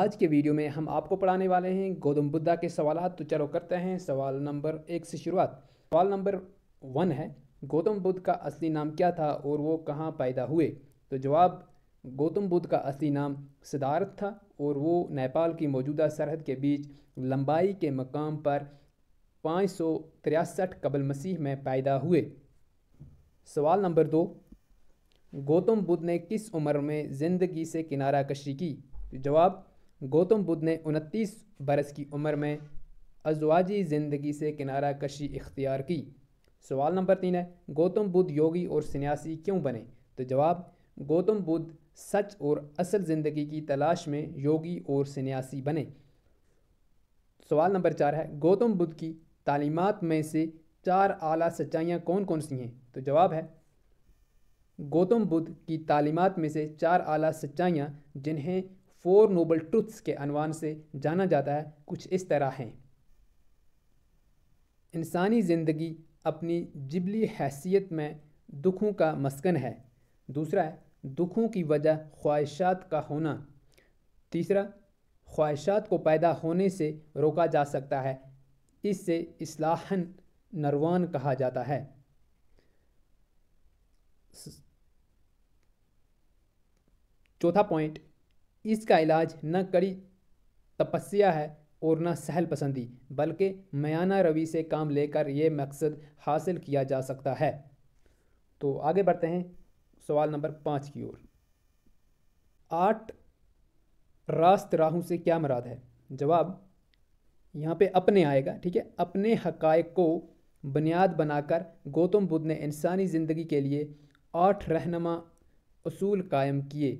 आज के वीडियो में हम आपको पढ़ाने वाले हैं गौतम बुद्धा के सवाल तो चलो करते हैं सवाल नंबर एक से शुरुआत सवाल नंबर वन है गौतम बुद्ध का असली नाम क्या था और वो कहाँ पैदा हुए तो जवाब गौतम बुद्ध का असली नाम सिद्धार्थ था और वो नेपाल की मौजूदा सरहद के बीच लंबाई के मकाम पर पाँच सौ कबल मसीह में पैदा हुए सवाल नंबर दो गौतम बुद्ध ने किस उम्र में ज़िंदगी से किनारा कशी की जवाब गौतम बुद्ध ने उनतीस बरस की उम्र में अजवाजी ज़िंदगी से किनारा कशी इख्तियार की सवाल नंबर तीन है गौतम बुद्ध योगी और सन्यासी क्यों बने तो जवाब गौतम बुद्ध सच और असल ज़िंदगी की तलाश में योगी और सन्यासी बने सवाल नंबर चार है गौतम बुद्ध की तालीमत में से चार आला सच्चाइयाँ कौन कौन सी हैं तो जवाब है गौतम बुद्ध की तालीमत में से चार आला सच्चाइयाँ जिन्हें फोर नोबल ट्रुथ्स के अनवान से जाना जाता है कुछ इस तरह हैं इंसानी ज़िंदगी अपनी जिबली हैसियत में दुखों का मस्कन है दूसरा है दुखों की वजह ख्वाहिशात का होना तीसरा ख्वाहिशात को पैदा होने से रोका जा सकता है इससे इस्लाहन नरवान कहा जाता है चौथा पॉइंट इसका इलाज न कड़ी तपस्या है और न सहल पसंदी बल्कि मयाना रवि से काम लेकर ये मकसद हासिल किया जा सकता है तो आगे बढ़ते हैं सवाल नंबर पाँच की ओर आठ रास्त राहों से क्या मराद है जवाब यहाँ पे अपने आएगा ठीक है अपने हकायक को बुनियाद बनाकर गौतम बुद्ध ने इंसानी ज़िंदगी के लिए आठ रहनमा असूल कायम किए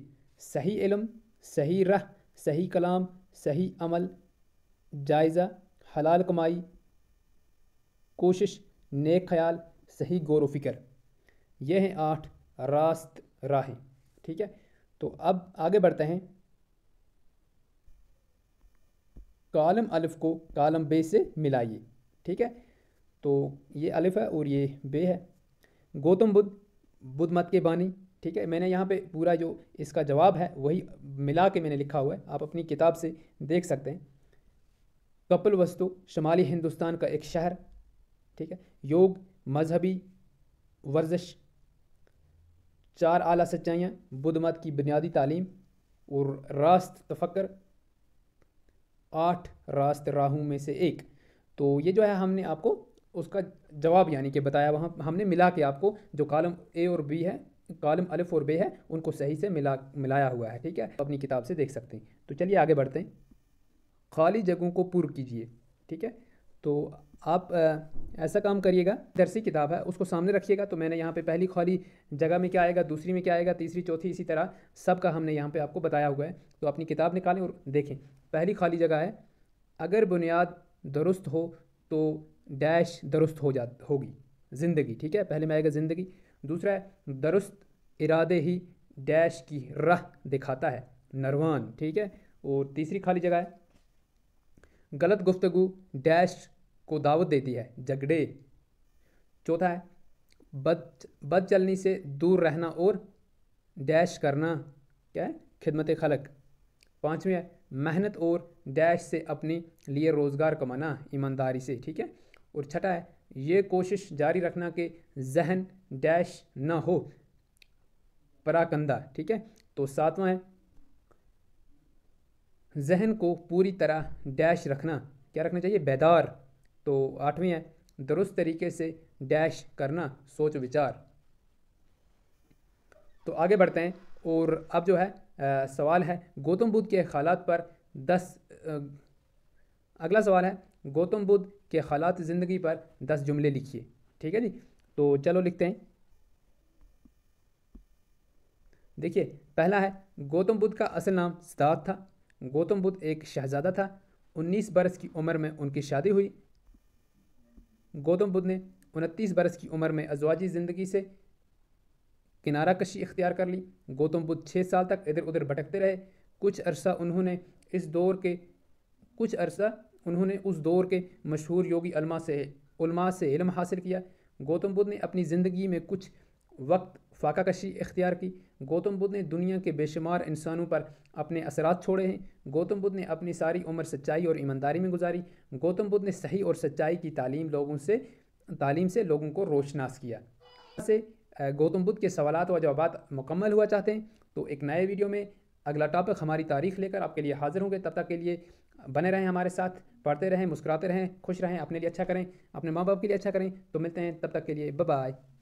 सही इलम सही रह सही कलाम सही अमल जायज़ा हलाल कमाई कोशिश नेक ख्याल सही गौर फिक्र ये हैं आठ रास्त राहें ठीक है तो अब आगे बढ़ते हैं कालम अलिफ को कालम बे से मिलाइए ठीक है तो ये अलिफ है और ये बे है गौतम बुद्ध बुद्ध मत के बानी ठीक है मैंने यहाँ पे पूरा जो इसका जवाब है वही मिला के मैंने लिखा हुआ है आप अपनी किताब से देख सकते हैं कपिल वस्तु शुमाली हिंदुस्तान का एक शहर ठीक है योग मजहबी वर्जिश चार आला सच्चाइयाँ बुद्ध मत की बुनियादी तालीम और रास्त तफक्र आठ रास्त राहों में से एक तो ये जो है हमने आपको उसका जवाब यानी कि बताया वहाँ हमने मिला के आपको जो कॉलम ए और बी है कॉलम अलिफ और बे है उनको सही से मिला मिलाया हुआ है ठीक है तो अपनी किताब से देख सकते हैं तो चलिए आगे बढ़ते हैं खाली जगहों को पुर कीजिए ठीक है तो आप ऐसा काम करिएगा दरसी किताब है उसको सामने रखिएगा तो मैंने यहाँ पे पहली खाली जगह में क्या आएगा दूसरी में क्या आएगा तीसरी चौथी इसी तरह सब का हमने यहाँ पे आपको बताया हुआ है तो अपनी किताब निकालें और देखें पहली खाली जगह है अगर बुनियाद दुरुस्त हो तो डैश दुरुस्त हो जा होगी ज़िंदगी ठीक है पहले में आएगा ज़िंदगी दूसरा है दुरुस्त इरादे ही डैश की राह दिखाता है नरवान ठीक है और तीसरी खाली जगह है गलत गुफ्तगु डैश को दावत देती है झगड़े चौथा है बद बद चलनी से दूर रहना और डैश करना क्या है खिदमत खलक पाँचवें है मेहनत और डैश से अपने लिए रोज़गार कमाना ईमानदारी से ठीक है और छठा है ये कोशिश जारी रखना कि जहन डैश ना हो पराकंदा ठीक है तो सातवां है जहन को पूरी तरह डैश रखना क्या रखना चाहिए बेदार तो आठवीं है दुरुस्त तरीके से डैश करना सोच विचार तो आगे बढ़ते हैं और अब जो है आ, सवाल है गौतम बुद्ध के हालात पर दस आ, अगला सवाल है गौतम बुद्ध के हालात ज़िंदगी पर दस जुमले लिखिए ठीक है जी तो चलो लिखते हैं देखिए पहला है गौतम बुद्ध का असल नाम सिद्धार्थ था गौतम बुद्ध एक शहजादा था 19 बरस की उम्र में उनकी शादी हुई गौतम बुद्ध ने 29 बरस की उम्र में अजवाजी ज़िंदगी से किनारा कशी इख्तियार कर ली गौतम बुद्ध छः साल तक इधर उधर भटकते रहे कुछ अरसा उन्होंने इस दौर के कुछ अरसा उन्होंने उस दौर के मशहूर योगी अलमा से उलमा से इलम हासिल किया गौतम बुद्ध ने अपनी ज़िंदगी में कुछ वक्त फाका कशी इख्तियार की गौतम बुद्ध ने दुनिया के बेशुमार इंसानों पर अपने असरात छोड़े हैं गौतम बुद्ध ने अपनी सारी उम्र सच्चाई और ईमानदारी में गुजारी गौतम बुद्ध ने सही और सच्चाई की तालीम लोगों से तालीम से लोगों को रोशनास किया से गौतम बुद्ध के सवालत व जवाब मुकम्मल हुआ चाहते हैं तो एक नए वीडियो में अगला टॉपिक हमारी तारीख लेकर आपके लिए हाजिर होंगे तब तक के लिए बने रहें हमारे साथ पढ़ते रहें मुस्कुराते रहें खुश रहें अपने लिए अच्छा करें अपने माँ बाप के लिए अच्छा करें तो मिलते हैं तब तक के लिए बाय